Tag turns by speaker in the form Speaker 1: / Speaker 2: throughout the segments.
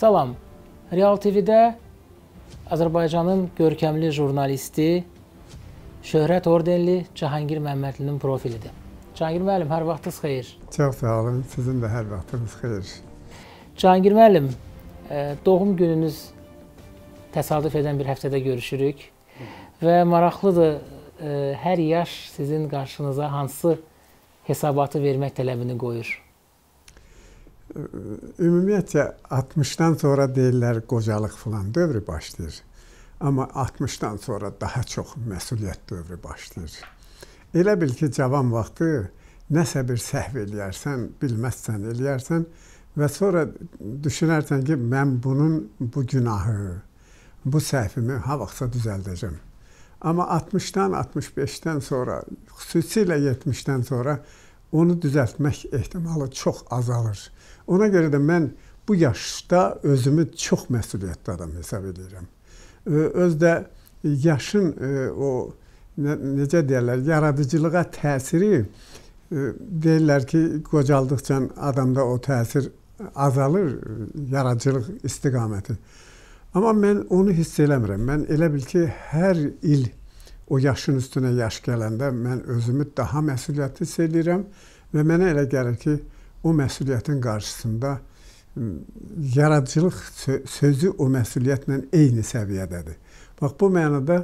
Speaker 1: Salam. Real TV-də Azərbaycanın görkəmli jurnalisti, şöhrət ordenli Cahangir Məmmədlinin profilidir. Cahangir müəllim, hər vaxtınız xeyir.
Speaker 2: Çox sağ olun. Sizin də hər vaxtınız xeyir.
Speaker 1: Cahangir müəllim, e, doğum gününüz təsadüf edən bir həftədə görüşürük və maraqlıdır e, hər yaş sizin qarşınıza hansı hesabatı vermək tələbini qoyur?
Speaker 2: Ümumiyyətcə 60-dan sonra deyirlər qocalıq filan dövrü başlayır. Amma 60-dan sonra daha çox məsuliyyət dövrü başlayır. Elə bil ki, cavan vaxtı nəsə bir səhv eləyərsən, bilməzsən, eləyərsən və sonra düşünərsən ki, mən bunun bu günahı, bu səhvimi ha vaxtsa düzəldəcəm. Amma 60-dan, 65-dən sonra, xüsusilə 70-dən sonra onu düzəltmək ehtimalı çox azalır. Ona görə də mən bu yaşda özümü çox məsuliyyətli adam hesab edirəm. Öz də yaşın e, o necə deyirlər, yaradıcılığa təsiri e, deyirlər ki, qocaldıqca adamda o təsir azalır, e, yaradıcılıq istiqaməti. Amma mən onu hiss eləmirəm. Mən elə bil ki, hər il o yaşın üstünə yaş gələndə mən özümü daha məsuliyyətli hiss edirəm və mənə elə gəlir ki, o məsuliyyətin qarşısında yaradıcılıq sözü o məsuliyyətlə eyni səviyyədədir. Bax bu mənada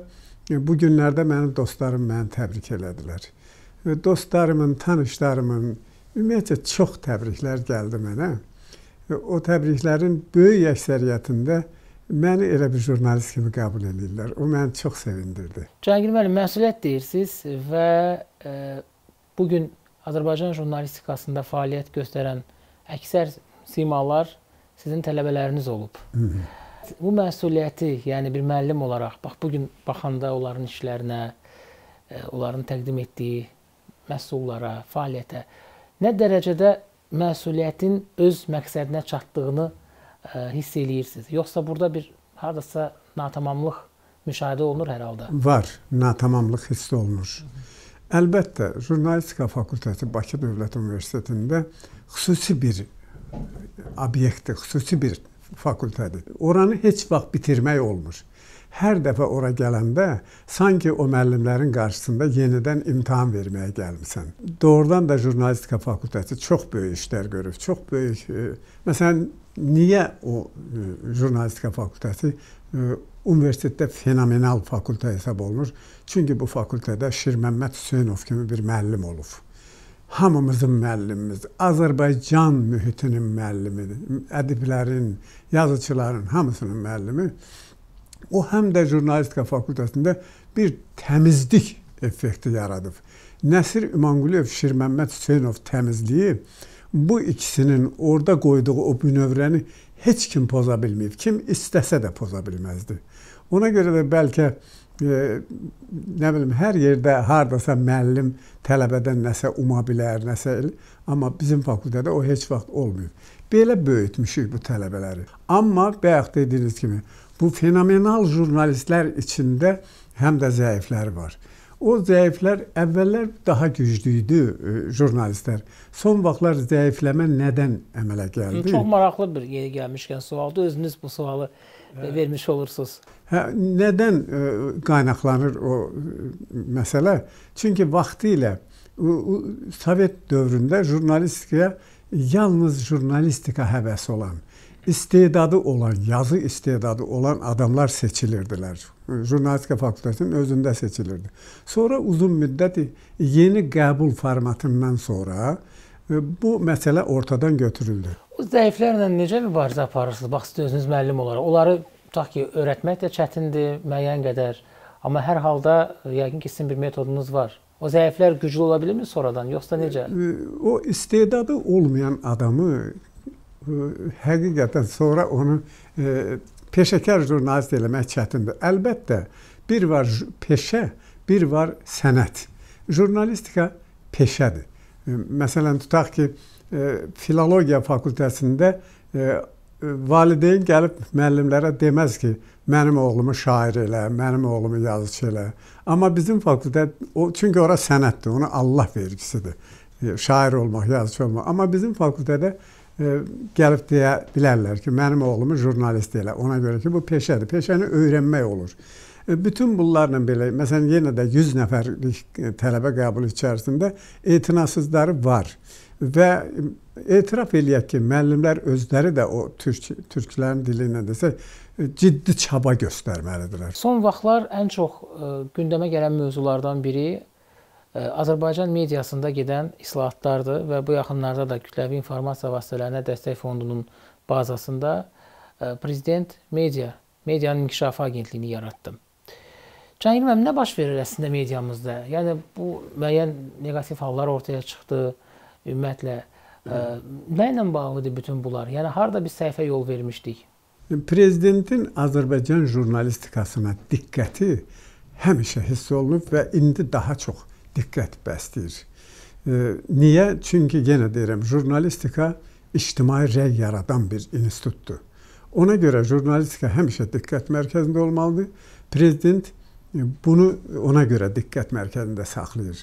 Speaker 2: bu günlərdə mənim dostlarım məni təbrik elədilər. Dostlarımın, tanışlarımın ümumiyyətlə çox təbriklər gəldi mənə. O təbriklərin böyük əksəriyyətində məni elə bir jurnalist kimi qəbul edirlər. O məni çox sevindirdi.
Speaker 1: Cəngil müəllim, məsuliyyət deyirsiniz və e, bu gün Azərbaycan jurnalistikasında fəaliyyət göstərən əksər simalar sizin tələbələriniz olub. Hı -hı. Bu məsuliyyəti, yəni bir müəllim olaraq, bax bu gün baxanda onların işlərinə, e, onların təqdim etdiyi məhsullara, fəaliyyətə nə dərəcədə məsuliyyətin öz məqsədinə çatdığını e, hiss eləyirsiniz? Yoxsa burada bir hardasa natamamlıq müşahidə olunur hər halda? Var,
Speaker 2: natamamlıq hiss olunur. Hı -hı. Əlbəttə, jurnalistika fakültəsi Bakı Dövlət Universitetində xüsusi bir obyektdir, xüsusi bir fakültədir. Oranı heç vaxt bitirmək olmur. Hər dəfə ora gələndə sanki o müəllimlərin qarşısında yenidən imtahan verməyə gəlmisən. Doğrudan da jurnalistika fakültəsi çox böyük işlər görüb, çox böyük. E, məsələn, Niyə o e, jurnalistika fakültəsi universitetdə e, fenomenal fakültə hesab olunur? Çünki bu fakültədə Şirməmməd Hüseynov kimi bir müəllim olub. Hamımızın müəllimimiz, Azərbaycan mühitinin müəllimidir. Ədiblərin, yazıçıların hamısının müəllimi. O həm də jurnalistika fakültəsində bir təmizlik effekti yaradıb. Nəsir İmanquliyev Şirməmməd Hüseynov təmizliyi bu ikisinin orada qoyduğu o bünövrəni heç kim poza bilməyib. Kim istəsə də poza bilməzdi. Ona görə də bəlkə e, nə bilim hər yerdə hardasa müəllim tələbədən nəsə uma bilər, nəsə elə. amma bizim fakültədə o heç vaxt olmayıb. Belə böyütmüşük bu tələbələri. Amma bayaq dediyiniz kimi bu fenomenal jurnalistlər içində həm də zəifləri var. O zəiflər əvvəllər daha güclü idi e, jurnalistlər. Son vaxtlar zəifləmə nədən əmələ gəldi? Çox
Speaker 1: maraqlı bir yeri gəlmişkən sualdır. Özünüz bu sualı hə. vermiş olursunuz.
Speaker 2: Hə, nədən ə, e, qaynaqlanır o e, məsələ? Çünki vaxtı ilə Sovet dövründə jurnalistikaya yalnız jurnalistika həvəsi olan, istedadı olan, yazı istedadı olan adamlar seçilirdilər jurnalistika fakültəsinin özündə seçilirdi. Sonra uzun müddət yeni qəbul formatından sonra e, bu məsələ ortadan götürüldü.
Speaker 1: O zəiflərlə necə mübarizə aparırsınız? Bax siz özünüz müəllim olaraq onları tutaq ki, öyrətmək də çətindir müəyyən qədər, amma hər halda e, yəqin ki, sizin bir metodunuz var. O zəiflər güclü ola bilirmi sonradan, yoxsa necə? E,
Speaker 2: o istedadı olmayan adamı həqiqətən sonra onu peşəkar jurnalist eləmək çətindir. Əlbəttə, bir var peşə, bir var sənət. Jurnalistika peşədir. Məsələn, tutaq ki, e, filologiya fakültəsində e, e, valideyn gəlib müəllimlərə deməz ki, mənim oğlumu şair elə, mənim oğlumu yazıçı elə. Amma bizim fakültət o çünki ora sənətdir, onu Allah vergisidir. Şair olmaq, yazıçı olmaq. Amma bizim fakültədə gəlib deyə bilərlər ki, mənim oğlumu jurnalist elə. Ona görə ki, bu peşədir. Peşəni öyrənmək olur. Bütün bunlarla belə, məsələn, yenə də 100 nəfərlik e, tələbə qəbulu içərisində etinasızları var. Və etiraf eləyək ki, müəllimlər özləri də o türk türklərin dili ilə desək, e, ciddi çaba göstərməlidirlər.
Speaker 1: Son vaxtlar ən çox e, gündəmə gələn mövzulardan biri Azərbaycan mediasında gedən islahatlardır və bu yaxınlarda da kütləvi informasiya vasitələrinə dəstək fondunun bazasında e, prezident media, medianın inkişafı agentliyini yaratdı. Can İlməm, nə baş verir əslində mediamızda? Yəni bu müəyyən neqativ hallar ortaya çıxdı ümumiyyətlə. Ə, nə ilə bağlıdır bütün bunlar? Yəni harda bir səhifə yol vermişdik?
Speaker 2: Prezidentin Azərbaycan jurnalistikasına diqqəti həmişə hiss olunub və indi daha çox diqqət bəsləyir. Niyə? Çünki yenə deyirəm, jurnalistika ictimai rəy yaradan bir institutdur. Ona görə jurnalistika həmişə diqqət mərkəzində olmalıdır. Prezident e, bunu ona görə diqqət mərkəzində saxlayır.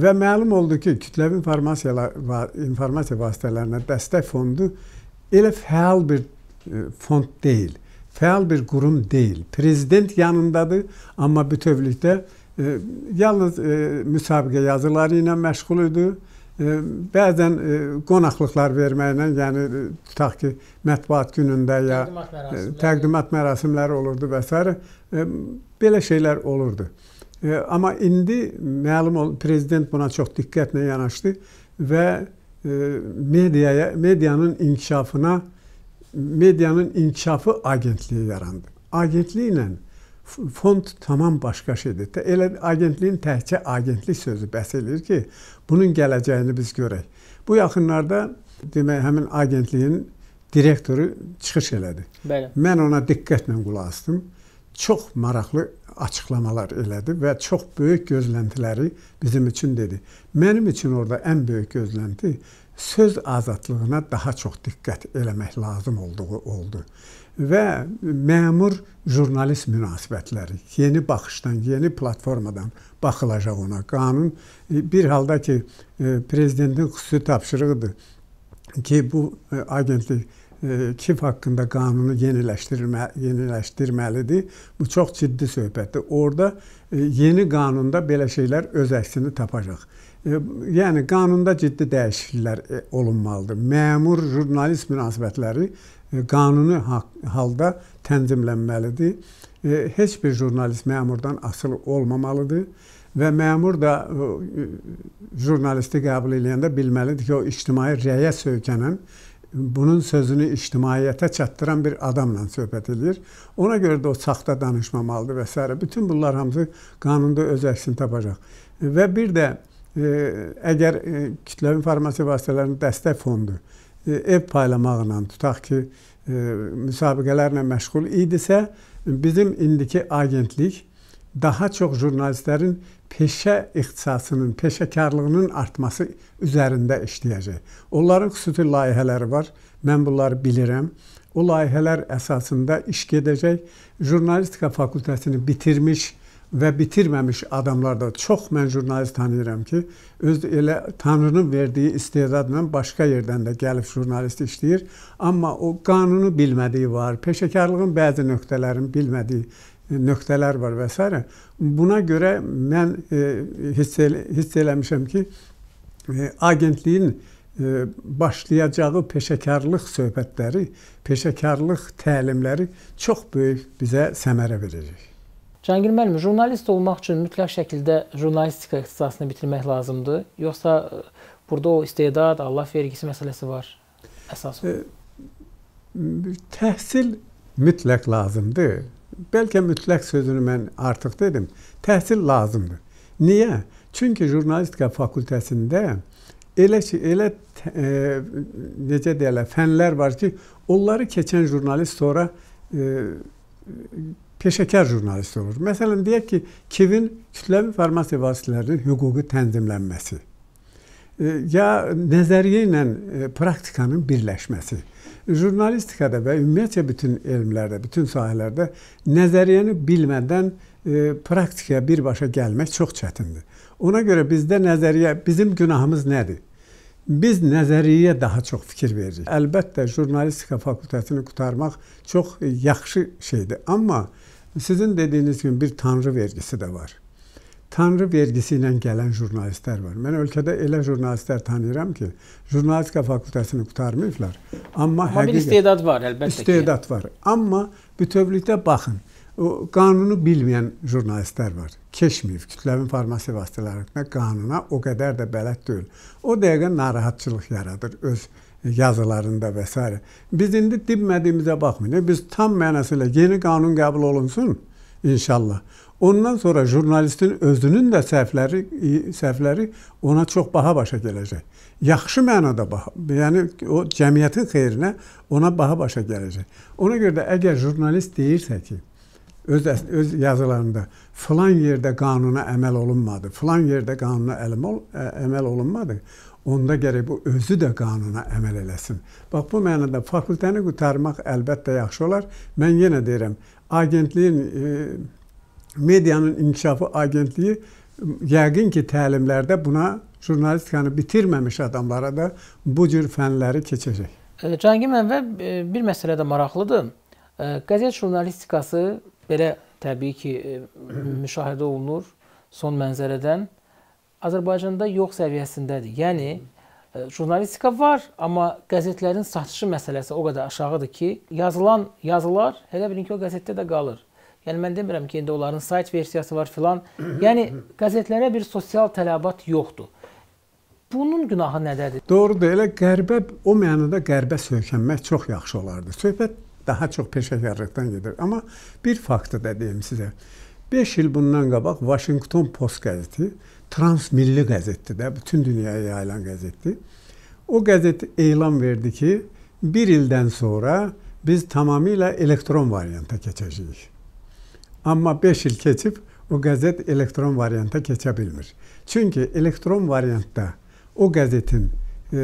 Speaker 2: Və məlum oldu ki, kütləvi informasiyalar informasiya vasitələrinə dəstək fondu elə fəal bir e, fond deyil. Fəal bir qurum deyil. Prezident yanındadır, amma bütövlükdə E, yalnız e, müsabiqə yazıları ilə məşğul idi. E, bəzən e, qonaqlıqlar verməklə, yəni e, tutaq ki, mətbuat günündə ya təqdimat e, mərasimləri, təqdimat mərasimləri olurdu və s. E, belə şeylər olurdu. E, amma indi məlum ol, prezident buna çox diqqətlə yanaşdı və e, mediaya, medianın inkişafına medianın inkişafı agentliyi yarandı. Agentliklə fond tamam başqa şeydir. Elə agentliyin təkcə agentlik sözü bəs eləyir ki, bunun gələcəyini biz görək. Bu yaxınlarda demək həmin agentliyin direktoru çıxış elədi. Bəli. Mən ona diqqətlə qulaq asdım. Çox maraqlı açıqlamalar elədi və çox böyük gözləntiləri bizim üçün dedi. Mənim üçün orada ən böyük gözlənti söz azadlığına daha çox diqqət eləmək lazım olduğu oldu və məmur jurnalist münasibətləri yeni baxışdan, yeni platformadan baxılacaq ona. Qanun e, bir halda ki, e, prezidentin xüsusi tapşırığıdır ki, bu e, agentlik KİF haqqında qanunu yeniləşdirmə, yeniləşdirməlidir. Bu çox ciddi söhbətdir. Orada yeni qanunda belə şeylər öz əksini tapacaq. Yəni qanunda ciddi dəyişikliklər olunmalıdır. Məmur jurnalist münasibətləri E, qanuni halda tənzimlənməlidir. E, heç bir jurnalist məmurdan asılı olmamalıdır və məmur da e, jurnalisti qəbul edəndə bilməlidir ki, o ictimai rəyə söykənən bunun sözünü ictimaiyyətə çatdıran bir adamla söhbət edir. Ona görə də o saxta danışmamalıdır və s. Bütün bunlar hamısı qanunda öz əksini tapacaq. Və bir də əgər kütləvi informasiya vasitələrinin dəstək fondu ev paylamaqla tutaq ki, e, müsabiqələrlə məşğul idisə, bizim indiki agentlik daha çox jurnalistlərin peşə ixtisasının, peşəkarlığının artması üzərində işləyəcək. Onların xüsusi layihələri var. Mən bunları bilirəm. O layihələr əsasında iş gedəcək. Jurnalistika fakültəsini bitirmiş və bitirməmiş adamlar da çox mən jurnalist tanıyıram ki, öz elə Tanrının verdiyi istedadla başqa yerdən də gəlib jurnalist işləyir, amma o qanunu bilmədiyi var, peşəkarlığın bəzi nöqtələrini bilmədiyi e, nöqtələr var və s. Buna görə mən e, hiss, el hiss eləmişəm ki, e, agentliyin e, başlayacağı peşəkarlıq söhbətləri, peşəkarlıq təlimləri çox böyük bizə səmərə verəcək. Cəngil müəllim, jurnalist olmaq üçün
Speaker 1: mütləq şəkildə jurnalistika ixtisasını bitirmək lazımdır, yoxsa e, burada o istedad, Allah vergisi məsələsi var əsas? E,
Speaker 2: təhsil mütləq lazımdır. Bəlkə mütləq sözünü mən artıq dedim. Təhsil lazımdır. Niyə? Çünki jurnalistika fakültəsində elə ki, elə e, necə deyirlər, fənlər var ki, onları keçən jurnalist sonra e, peşəkar jurnalist olur. Məsələn, deyək ki, KİV-in kütləvi informasiya vasitələrinin hüquqi tənzimlənməsi e, ya nəzəriyyə ilə e, praktikanın birləşməsi. Jurnalistikada və ümumiyyətcə bütün elmlərdə, bütün sahələrdə nəzəriyyəni bilmədən e, praktikaya birbaşa gəlmək çox çətindir. Ona görə bizdə nəzəriyyə bizim günahımız nədir? Biz nəzəriyyəyə daha çox fikir veririk. Əlbəttə jurnalistika fakültəsini qurtarmaq çox yaxşı şeydir, amma e, Sizin dediyiniz kimi bir tanrı vergisi də var. Tanrı vergisi ilə gələn jurnalistlər var. Mən ölkədə elə jurnalistlər tanıyıram ki, jurnalistika fakültəsini qurtarmayıblar. Amma, Amma həqiqət, bir istedad var əlbəttə istedad ki. İstedad var. Amma bütövlükdə baxın, o qanunu bilməyən jurnalistlər var. Keçməyib kütləvi informasiya vasitələri haqqında qanuna o qədər də bələd deyil. O dəqiqə narahatçılıq yaradır öz yazılarında və s. Biz indi dinmədiyimizə baxmayın. Biz tam mənası ilə yeni qanun qəbul olunsun inşallah. Ondan sonra jurnalistin özünün də səhvləri səhvləri ona çox baha başa gələcək. Yaxşı mənada baha, yəni o cəmiyyətin xeyrinə ona baha başa gələcək. Ona görə də əgər jurnalist deyirsə ki, öz öz yazılarında filan yerdə qanuna əməl olunmadı, filan yerdə qanuna əməl olunmadı, onda gərək bu özü də qanuna əməl eləsin. Bax bu mənada fakültəni qutarmaq əlbəttə yaxşı olar. Mən yenə deyirəm, agentliyin e, medianın inkişafı agentliyi yəqin ki, təlimlərdə buna jurnalistikanı bitirməmiş adamlara da bu cür fənləri keçəcək.
Speaker 1: E, Cəngim əvvəl e, bir məsələ də maraqlıdır. E, qəzet jurnalistikası belə təbii ki müşahidə olunur son mənzərədən. Azərbaycanda yox səviyyəsindədir. Yəni e, jurnalistika var, amma qəzetlərin satışı məsələsi o qədər aşağıdır ki, yazılan yazılar elə bilin ki, o qəzetdə də qalır. Yəni mən demirəm ki, indi onların sayt versiyası var filan. Yəni qəzetlərə bir sosial tələbat yoxdur. Bunun günahı nədədir?
Speaker 2: Doğrudur, elə qərbə o mənada qərbə söykənmək çox yaxşı olardı. Söhbət daha çox peşəkarlıqdan gedir. Amma bir faktı da deyim sizə. 5 il bundan qabaq Washington Post qəzeti transmilli qəzetdir də, bütün dünyaya yayılan qəzetdir. O qəzet elan verdi ki, bir ildən sonra biz tamamilə elektron varianta keçəcəyik. Amma 5 il keçib o qəzet elektron varianta keçə bilmir. Çünki elektron variantda o qəzetin e,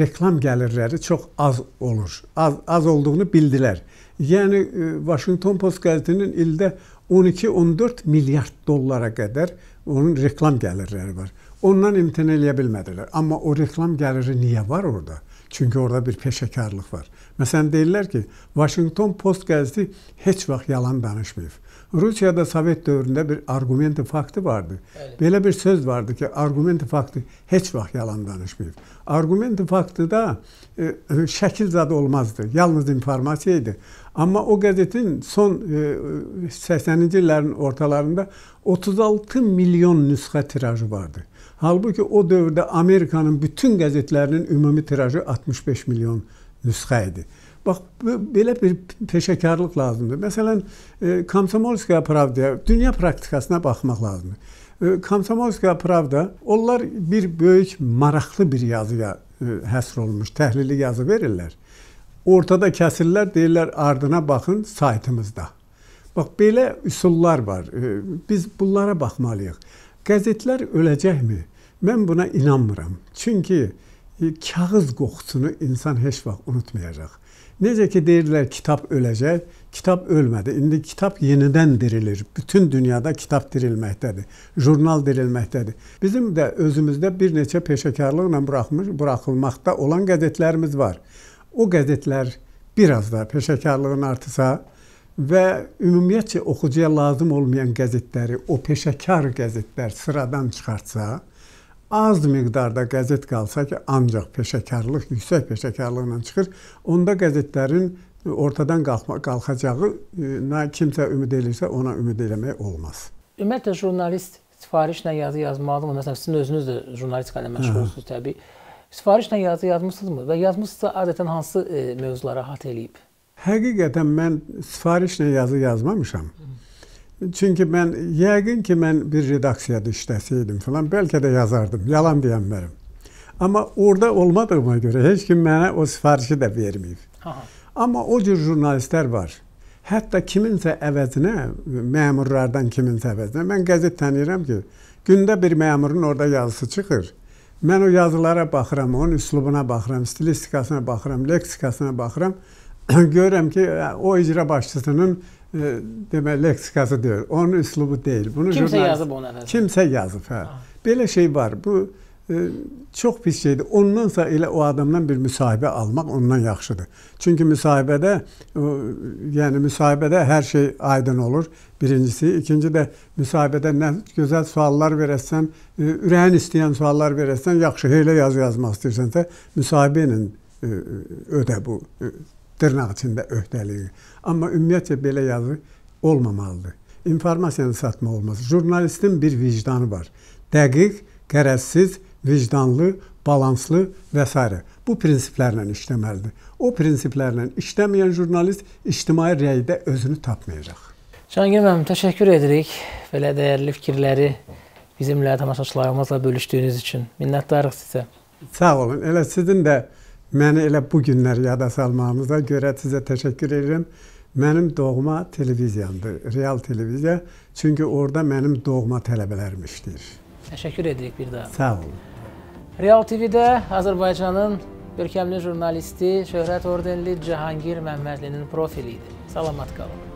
Speaker 2: reklam gəlirləri çox az olur. Az, az olduğunu bildilər. Yəni e, Washington Post qəzetinin ildə 12-14 milyard dollara qədər onun reklam gəlirləri var. Ondan imtina eləyə bilmədilər. Amma o reklam gəliri niyə var orada? Çünki orada bir peşəkarlıq var. Məsələn, deyirlər ki, Washington Post qəzeti heç vaxt yalan danışmayıb. Rusiyada Sovet dövründə bir argumenti faktı vardı. Bəli. Belə bir söz vardı ki, argumenti faktı heç vaxt yalan danışmayıb. Argumenti faktı da e, e, şəkil zad olmazdı. Yalnız informasiya idi. Amma o qəzetin son e, 80-ci e, illərin ortalarında 36 milyon nüsxə tirajı vardı. Halbuki o dövrdə Amerikanın bütün qəzetlərinin ümumi tirajı 65 milyon nüsxə idi. Bax, belə bir peşəkarlıq lazımdır. Məsələn, e, Komsomolskaya Pravda, dünya praktikasına baxmaq lazımdır. E, Komsomolskaya Pravda, onlar bir böyük, maraqlı bir yazıya e, həsr olunmuş təhlili yazı verirlər. Ortada kəsirlər, deyirlər ardına baxın saytımızda. Bax, belə üsullar var. Biz bunlara baxmalıyıq. Qəzetlər öləcəkmi? Mən buna inanmıram. Çünki kağız qoxusunu insan heç vaxt unutmayacaq. Necə ki deyirlər kitab öləcək, kitab ölmədi. İndi kitab yenidən dirilir. Bütün dünyada kitab dirilməkdədir. Jurnal dirilməkdədir. Bizim də özümüzdə bir neçə peşəkarlıqla buraxmış, buraxılmaqda olan qəzetlərimiz var. O qəzetlər biraz da peşəkarlığın artısa və ümumiyyətcə oxucuya lazım olmayan qəzetləri, o peşəkar qəzetlər sıradan çıxartsa, az miqdarda qəzet qalsa ki, ancaq peşəkarlıq, yüksək peşəkarlıqla çıxır, onda qəzetlərin ortadan qalxma, qalxacağına kimsə ümid elirsə, ona ümid eləmək olmaz.
Speaker 1: Ümumiyyətlə jurnalist sifarişlə yazı yazmalıdımı? Məsələn, sizin özünüz də jurnalistika ilə məşğulsunuz hə. təbii. Sifarişlə yazı yazmısınızmı və yazmısınızsa adətən hansı e, mövzulara hat eləyib?
Speaker 2: Həqiqətən mən sifarişlə yazı yazmamışam. Hı. Çünki mən yəqin ki, mən bir redaksiyada işləsəydim falan, bəlkə də yazardım. Yalan deyənmərəm. Amma orada olmadığıma görə heç kim mənə o sifarişi də verməyib. Ha. Amma o cür jurnalistlər var. Hətta kiminsə əvəzinə, məmurlardan kiminsə əvəzinə mən qəzet tanıyıram ki, gündə bir məmurun orada yazısı çıxır. Mən o yazılara baxıram, onun üslubuna baxıram, stilistikasına baxıram, leksikasına baxıram. Görürəm ki, o icra başçısının demək leksikası deyil. Onun üslubu deyil. Bunu kimsə jurnalist, yazıb ona əvəzində. Kimsə yazıb, hə. Ha. Belə şey var. Bu e, çox pis şeydir. Ondansa elə o adamdan bir müsahibə almaq ondan yaxşıdır. Çünki müsahibədə e, yəni müsahibədə hər şey aydın olur. Birincisi, ikinci də müsahibədə nə gözəl suallar verəsən, e, ürəyin istəyən suallar verəsən, yaxşı elə yazı yazmaq istəyirsənsə, müsahibə ilə e, e, ödə bu e, dırnaq içində öhdəliyi. Amma ümumiyyətlə belə yazı olmamalıdır. İnformasiyanı satmaq olmaz. Jurnalistin bir vicdanı var. Dəqiq, qərəzsiz, vicdanlı, balanslı və s. Bu prinsiplərlə işləməlidir. O prinsiplərlə işləməyən jurnalist ictimai rəydə özünü tapmayacaq.
Speaker 1: Cahangir müəllim, təşəkkür edirik. Belə dəyərli fikirləri bizimlə tamaşaçılarımızla bölüşdüyünüz üçün minnətdarıq sizə.
Speaker 2: Sağ olun. Elə sizin də Məni elə bu günlər yada salmağınıza görə sizə təşəkkür edirəm. Mənim doğma televiziyamdır, real televiziya. Çünki orada mənim doğma tələbələrim işləyir.
Speaker 1: Təşəkkür edirik bir daha. Sağ olun. Real TV-də Azərbaycanın görkəmli jurnalisti Şöhrət Ordenli Cahangir Məmmədlinin profili idi. Salamat qalın.